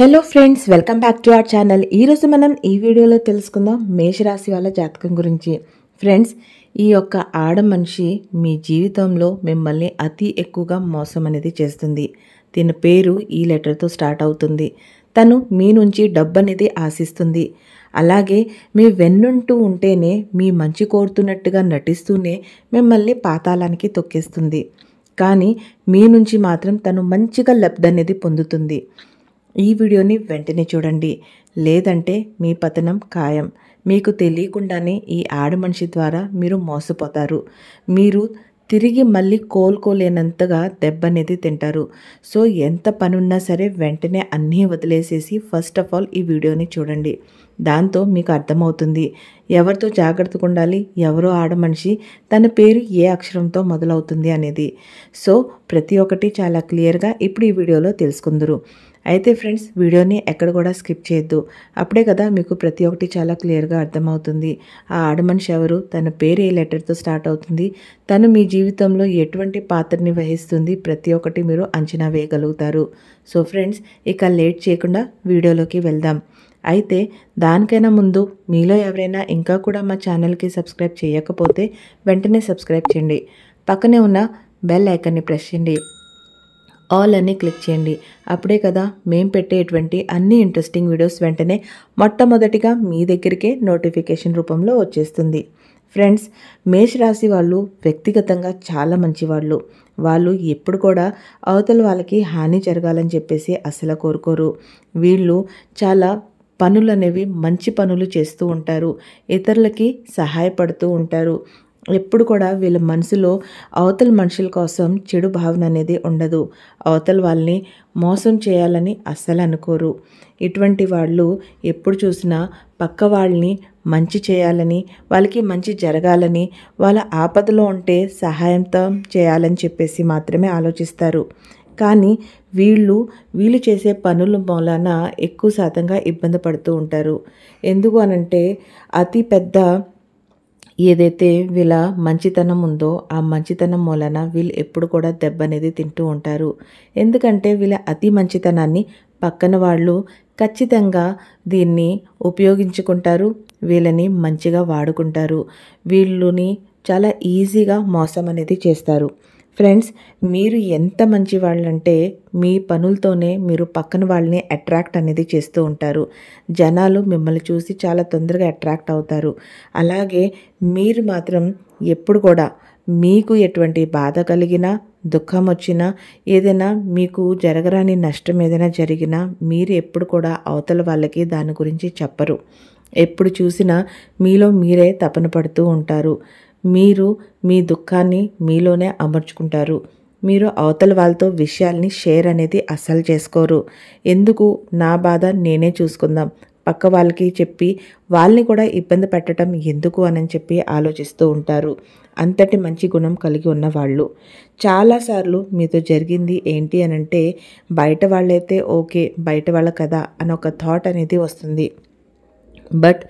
hello friends welcome back to our channel ఈరోజు మనం ఈ వీడియోలో తెలుసుకుందాం మేషరాశి వాళ్ళ జాతకం గురించి ఫ్రెండ్స్ ఈ యొక్క ఆడ మనిషి మీ జీవితంలో మిమ్మల్ని అతి ఎక్కువగా మోసం అనేది చేస్తుంది దీని పేరు ఈ లెటర్తో స్టార్ట్ అవుతుంది తను మీ నుంచి డబ్బు అనేది ఆశిస్తుంది అలాగే మీ వెన్నుంటూ ఉంటేనే మీ మంచి కోరుతున్నట్టుగా నటిస్తూనే మిమ్మల్ని పాతాళానికి తొక్కేస్తుంది కానీ మీ నుంచి మాత్రం తను మంచిగా లబ్ధి అనేది పొందుతుంది ఈ వీడియోని వెంటనే చూడండి లేదంటే మీ పతనం ఖాయం మీకు తెలియకుండానే ఈ ఆడ మనిషి ద్వారా మీరు మోసపోతారు మీరు తిరిగి మళ్ళీ కోలుకోలేనంతగా దెబ్బ అనేది తింటారు సో ఎంత పనున్నా సరే వెంటనే అన్నీ వదిలేసేసి ఫస్ట్ ఆఫ్ ఆల్ ఈ వీడియోని చూడండి దాంతో మీకు అర్థమవుతుంది ఎవరితో జాగ్రత్తగా ఉండాలి ఎవరో మనిషి తన పేరు ఏ అక్షరంతో మొదలవుతుంది అనేది సో ప్రతి ఒక్కటి చాలా క్లియర్గా ఇప్పుడు ఈ వీడియోలో తెలుసుకుందరు అయితే ఫ్రెండ్స్ వీడియోని ఎక్కడ కూడా స్కిప్ చేయొద్దు అప్పుడే కదా మీకు ప్రతి ఒక్కటి చాలా క్లియర్గా అర్థమవుతుంది ఆ ఆడమనిషి ఎవరు తన పేరు ఏ లెటర్తో స్టార్ట్ అవుతుంది తను మీ జీవితంలో ఎటువంటి పాత్రని వహిస్తుంది ప్రతి ఒక్కటి మీరు అంచనా వేయగలుగుతారు సో ఫ్రెండ్స్ ఇక లేట్ చేయకుండా వీడియోలోకి వెళ్దాం అయితే దానికైనా ముందు మీలో ఎవరైనా ఇంకా కూడా మా ఛానల్కి సబ్స్క్రైబ్ చేయకపోతే వెంటనే సబ్స్క్రైబ్ చేయండి పక్కనే ఉన్న బెల్ ఐకాన్ని ప్రెస్ చేయండి ఆల్ అని క్లిక్ చేయండి అప్పుడే కదా మేము పెట్టేటువంటి అన్ని ఇంట్రెస్టింగ్ వీడియోస్ వెంటనే మొట్టమొదటిగా మీ దగ్గరికే నోటిఫికేషన్ రూపంలో వచ్చేస్తుంది ఫ్రెండ్స్ మేషరాశి వాళ్ళు వ్యక్తిగతంగా చాలా మంచివాళ్ళు వాళ్ళు ఎప్పుడు కూడా అవతల వాళ్ళకి హాని జరగాలని చెప్పేసి అసలు కోరుకోరు వీళ్ళు చాలా పనులు అనేవి మంచి పనులు చేస్తూ ఉంటారు ఇతరులకి సహాయపడుతూ ఉంటారు ఎప్పుడు కూడా వీళ్ళ మనసులో అవతల మనుషుల కోసం చెడు భావన అనేది ఉండదు అవతల వాళ్ళని మోసం చేయాలని అస్సలు అనుకోరు ఇటువంటి వాళ్ళు ఎప్పుడు చూసినా పక్క వాళ్ళని మంచి చేయాలని వాళ్ళకి మంచి జరగాలని వాళ్ళ ఆపదలో ఉంటే సహాయంతో చేయాలని చెప్పేసి మాత్రమే ఆలోచిస్తారు కానీ వీళ్ళు వీళ్ళు చేసే పనుల మూలన ఎక్కువ శాతంగా ఇబ్బంది పడుతూ ఉంటారు ఎందుకు అనంటే అతి పెద్ద ఏదైతే వీళ్ళ మంచితనం ఉందో ఆ మంచితనం మూలన వీళ్ళు ఎప్పుడు కూడా దెబ్బ అనేది తింటూ ఉంటారు ఎందుకంటే వీళ్ళ అతి మంచితనాన్ని పక్కన వాళ్ళు ఖచ్చితంగా దీన్ని ఉపయోగించుకుంటారు వీళ్ళని మంచిగా వాడుకుంటారు వీళ్ళని చాలా ఈజీగా మోసం అనేది చేస్తారు ఫ్రెండ్స్ మీరు ఎంత మంచి వాళ్ళంటే మీ పనులతోనే మీరు పక్కన వాళ్ళని అట్రాక్ట్ అనేది చేస్తూ ఉంటారు జనాలు మిమ్మల్ని చూసి చాలా తొందరగా అట్రాక్ట్ అవుతారు అలాగే మీరు మాత్రం ఎప్పుడు కూడా మీకు ఎటువంటి బాధ కలిగినా దుఃఖం వచ్చినా ఏదైనా మీకు జరగరాని నష్టం ఏదైనా జరిగినా మీరు ఎప్పుడు కూడా అవతల వాళ్ళకి దాని గురించి చెప్పరు ఎప్పుడు చూసినా మీలో మీరే తపన పడుతూ ఉంటారు మీరు మీ దుఃఖాన్ని మీలోనే అమర్చుకుంటారు మీరు అవతల వాళ్ళతో విషయాల్ని షేర్ అనేది అస్సలు చేసుకోరు ఎందుకు నా బాధ నేనే చూసుకుందాం పక్క వాళ్ళకి చెప్పి వాళ్ళని కూడా ఇబ్బంది పెట్టడం ఎందుకు అని చెప్పి ఆలోచిస్తూ ఉంటారు అంతటి మంచి గుణం కలిగి ఉన్నవాళ్ళు చాలాసార్లు మీతో జరిగింది ఏంటి అనంటే బయట వాళ్ళైతే ఓకే బయట వాళ్ళ కదా అని ఒక థాట్ అనేది వస్తుంది బట్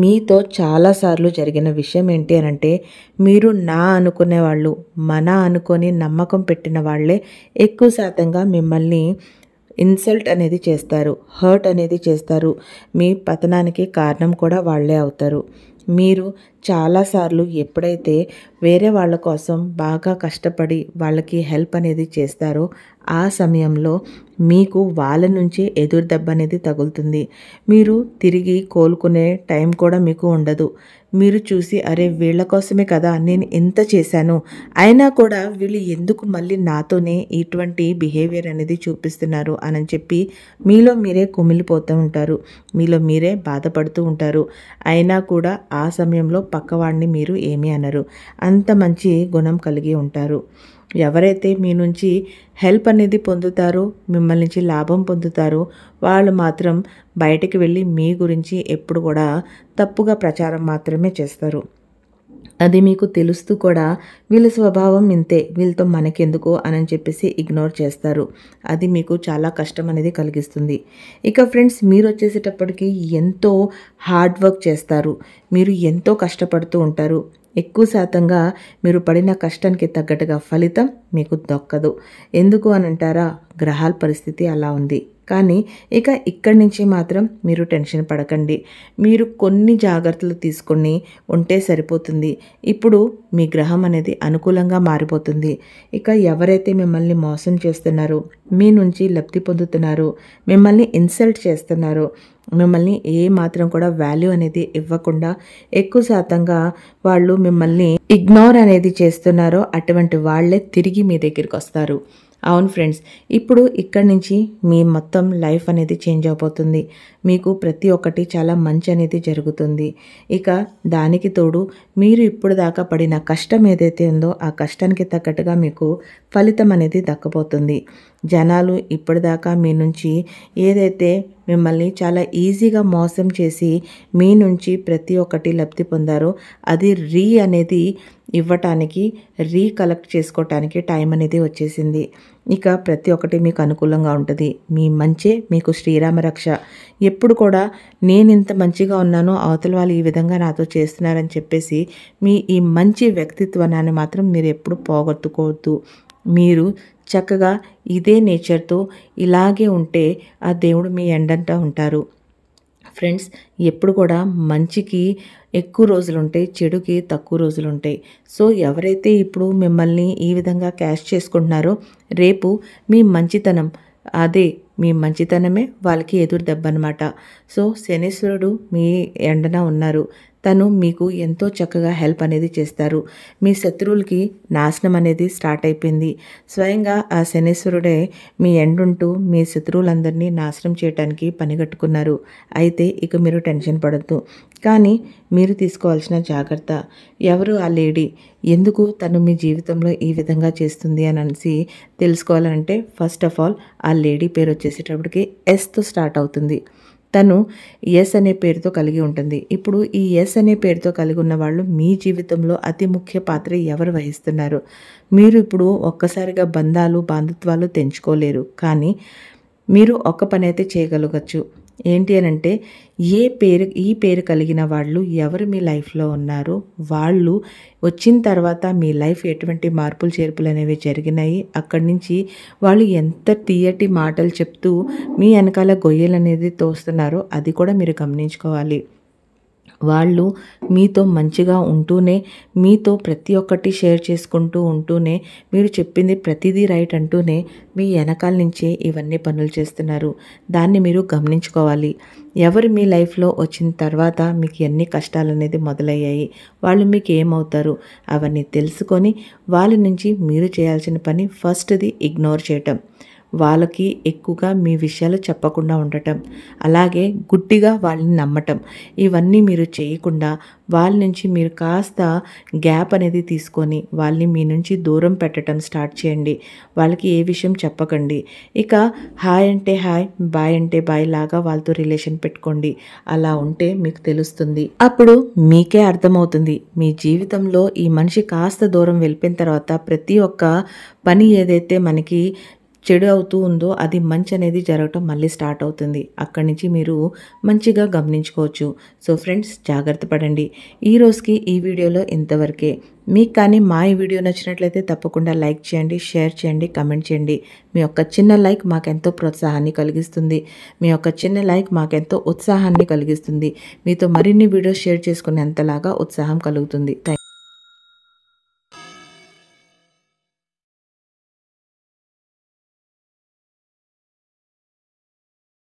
మీతో చాలాసార్లు జరిగిన విషయం ఏంటి అని అంటే మీరు నా అనుకునే వాళ్ళు మన అనుకొని నమ్మకం పెట్టిన వాళ్ళే ఎక్కువ శాతంగా మిమ్మల్ని ఇన్సల్ట్ అనేది చేస్తారు హర్ట్ అనేది చేస్తారు మీ పతనానికి కారణం కూడా వాళ్ళే అవుతారు మీరు చాలాసార్లు ఎప్పుడైతే వేరే వాళ్ళ కోసం బాగా కష్టపడి వాళ్ళకి హెల్ప్ అనేది చేస్తారో ఆ సమయంలో మీకు వాళ్ళ నుంచే ఎదురు దెబ్బ అనేది తగులుతుంది మీరు తిరిగి కోలుకునే టైం కూడా మీకు ఉండదు మీరు చూసి అరే వీళ్ళ కోసమే కదా నేను ఎంత చేశాను అయినా కూడా వీళ్ళు ఎందుకు మళ్ళీ నాతోనే ఇటువంటి బిహేవియర్ అనేది చూపిస్తున్నారు అని చెప్పి మీలో మీరే కుమిలిపోతూ ఉంటారు మీలో మీరే బాధపడుతూ ఉంటారు అయినా కూడా ఆ సమయంలో పక్కవాడిని మీరు ఏమీ అనరు అంత మంచి గుణం కలిగి ఉంటారు ఎవరైతే మీ నుంచి హెల్ప్ అనేది పొందుతారో మిమ్మల్ని నుంచి లాభం పొందుతారో వాళ్ళు మాత్రం బయటకు వెళ్ళి మీ గురించి ఎప్పుడు కూడా తప్పుగా ప్రచారం మాత్రమే చేస్తారు అది మీకు తెలుస్తూ కూడా వీళ్ళ స్వభావం ఇంతే వీళ్ళతో మనకెందుకు అని చెప్పేసి ఇగ్నోర్ చేస్తారు అది మీకు చాలా కష్టం అనేది కలిగిస్తుంది ఇక ఫ్రెండ్స్ మీరు వచ్చేసేటప్పటికి ఎంతో హార్డ్ వర్క్ చేస్తారు మీరు ఎంతో కష్టపడుతూ ఉంటారు ఎక్కువ శాతంగా మీరు పడిన కష్టానికి తగ్గట్టుగా ఫలితం మీకు దొక్కదు ఎందుకు అని అంటారా గ్రహాల పరిస్థితి అలా ఉంది కానీ ఇక ఇక్కడి నుంచి మాత్రం మీరు టెన్షన్ పడకండి మీరు కొన్ని జాగ్రత్తలు తీసుకొని ఉంటే సరిపోతుంది ఇప్పుడు మీ గ్రహం అనేది అనుకూలంగా మారిపోతుంది ఇక ఎవరైతే మిమ్మల్ని మోసం చేస్తున్నారో మీ నుంచి లబ్ధి పొందుతున్నారో మిమ్మల్ని ఇన్సల్ట్ చేస్తున్నారో మిమ్మల్ని ఏ మాత్రం కూడా వాల్యూ అనేది ఇవ్వకుండా ఎక్కువ శాతంగా వాళ్ళు మిమ్మల్ని ఇగ్నోర్ అనేది చేస్తున్నారో అటువంటి వాళ్ళే తిరిగి మీ దగ్గరికి వస్తారు అవును ఫ్రెండ్స్ ఇప్పుడు ఇక్కడి నుంచి మీ మొత్తం లైఫ్ అనేది చేంజ్ అయిపోతుంది మీకు ప్రతి ఒక్కటి చాలా మంచి అనేది జరుగుతుంది ఇక దానికి తోడు మీరు ఇప్పుడు దాకా పడిన కష్టం ఏదైతే ఉందో ఆ కష్టానికి తగ్గట్టుగా మీకు ఫలితం అనేది దక్కబోతుంది జనాలు ఇప్పటిదాకా మీ నుంచి ఏదైతే మిమ్మల్ని చాలా ఈజీగా మోసం చేసి మీ నుంచి ప్రతి ఒక్కటి లబ్ధి పొందారో అది రీ అనేది ఇవ్వటానికి రీకలెక్ట్ చేసుకోవటానికి టైం అనేది వచ్చేసింది ఇక ప్రతి ఒక్కటి మీకు అనుకూలంగా ఉంటుంది మీ మంచే మీకు శ్రీరామ రక్ష ఎప్పుడు కూడా నేను ఇంత మంచిగా ఉన్నానో అవతల వాళ్ళు ఈ విధంగా నాతో చేస్తున్నారని చెప్పేసి మీ ఈ మంచి వ్యక్తిత్వాన్ని మాత్రం మీరు ఎప్పుడు పోగొట్టుకోవద్దు మీరు చక్కగా ఇదే నేచర్తో ఇలాగే ఉంటే ఆ దేవుడు మీ ఎండంటా ఉంటారు ఫ్రెండ్స్ ఎప్పుడు కూడా మంచికి ఎక్కువ రోజులు ఉంటాయి చెడుకి తక్కువ రోజులు ఉంటాయి సో ఎవరైతే ఇప్పుడు మిమ్మల్ని ఈ విధంగా క్యాష్ చేసుకుంటున్నారో రేపు మీ మంచితనం అదే మీ మంచితనమే వాళ్ళకి ఎదురు దెబ్బ అనమాట సో శనీశ్వరుడు మీ ఎండన ఉన్నారు తను మీకు ఎంతో చక్కగా హెల్ప్ అనేది చేస్తారు మీ శత్రువులకి నాశనం అనేది స్టార్ట్ అయిపోయింది స్వయంగా ఆ శనీశ్వరుడే మీ ఎండుంటూ మీ శత్రువులందరినీ నాశనం చేయడానికి పనిగట్టుకున్నారు అయితే ఇక మీరు టెన్షన్ పడద్దు కానీ మీరు తీసుకోవాల్సిన జాగ్రత్త ఎవరు ఆ లేడీ ఎందుకు తను మీ జీవితంలో ఈ విధంగా చేస్తుంది అని అనిసి తెలుసుకోవాలంటే ఫస్ట్ ఆఫ్ ఆల్ ఆ లేడీ పేరు వచ్చేసేటప్పటికి ఎస్తో స్టార్ట్ అవుతుంది తను ఎస్ అనే పేరుతో కలిగి ఉంటుంది ఇప్పుడు ఈ ఎస్ అనే పేరుతో కలిగి ఉన్న వాళ్ళు మీ జీవితంలో అతి ముఖ్య పాత్ర ఎవరు వహిస్తున్నారు మీరు ఇప్పుడు ఒక్కసారిగా బంధాలు బాంధుత్వాలు తెంచుకోలేరు కానీ మీరు ఒక్క పని అయితే చేయగలగచ్చు ఏంటి అని అంటే ఏ పేరు ఈ పేరు కలిగిన వాళ్ళు ఎవరు మీ లైఫ్లో ఉన్నారో వాళ్ళు వచ్చిన తర్వాత మీ లైఫ్ ఎటువంటి మార్పులు చేర్పులు అనేవి జరిగినాయి అక్కడి నుంచి వాళ్ళు ఎంత తీయటి మాటలు చెప్తూ మీ వెనకాల గొయ్యలు అనేది తోస్తున్నారో అది కూడా మీరు గమనించుకోవాలి వాళ్ళు మీతో మంచిగా ఉంటూనే మీతో ప్రతి ఒక్కటి షేర్ చేసుకుంటూ ఉంటూనే మీరు చెప్పింది ప్రతిదీ రైట్ అంటూనే మీ వెనకాల నుంచే ఇవన్నీ పనులు చేస్తున్నారు దాన్ని మీరు గమనించుకోవాలి ఎవరు మీ లైఫ్లో వచ్చిన తర్వాత మీకు ఎన్ని కష్టాలు అనేది మొదలయ్యాయి వాళ్ళు మీకు ఏమవుతారు అవన్నీ తెలుసుకొని వాళ్ళ నుంచి మీరు చేయాల్సిన పని ఫస్ట్ది ఇగ్నోర్ చేయటం వాళ్ళకి ఎక్కువగా మీ విషయాలు చెప్పకుండా ఉండటం అలాగే గుడ్డిగా వాళ్ళని నమ్మటం ఇవన్నీ మీరు చేయకుండా వాళ్ళ నుంచి మీరు కాస్త గ్యాప్ అనేది తీసుకొని వాళ్ళని మీ నుంచి దూరం పెట్టడం స్టార్ట్ చేయండి వాళ్ళకి ఏ విషయం చెప్పకండి ఇక హాయ్ అంటే హాయ్ బాయ్ అంటే బాయ్ లాగా వాళ్ళతో రిలేషన్ పెట్టుకోండి అలా ఉంటే మీకు తెలుస్తుంది అప్పుడు మీకే అర్థమవుతుంది మీ జీవితంలో ఈ మనిషి కాస్త దూరం వెళ్ళిపోయిన తర్వాత ప్రతి ఒక్క పని ఏదైతే మనకి చెడు అవుతూ ఉందో అది మంచి అనేది జరగటం మళ్ళీ స్టార్ట్ అవుతుంది అక్కడి నుంచి మీరు మంచిగా గమనించుకోవచ్చు సో ఫ్రెండ్స్ జాగ్రత్త పడండి ఈరోజుకి ఈ వీడియోలో ఇంతవరకే మీకు కానీ మా ఈ వీడియో నచ్చినట్లయితే తప్పకుండా లైక్ చేయండి షేర్ చేయండి కమెంట్ చేయండి మీ యొక్క చిన్న లైక్ మాకెంతో ప్రోత్సాహాన్ని కలిగిస్తుంది మీ యొక్క చిన్న లైక్ మాకెంతో ఉత్సాహాన్ని కలిగిస్తుంది మీతో మరిన్ని వీడియోస్ షేర్ చేసుకునేంతలాగా ఉత్సాహం కలుగుతుంది థ్యాంక్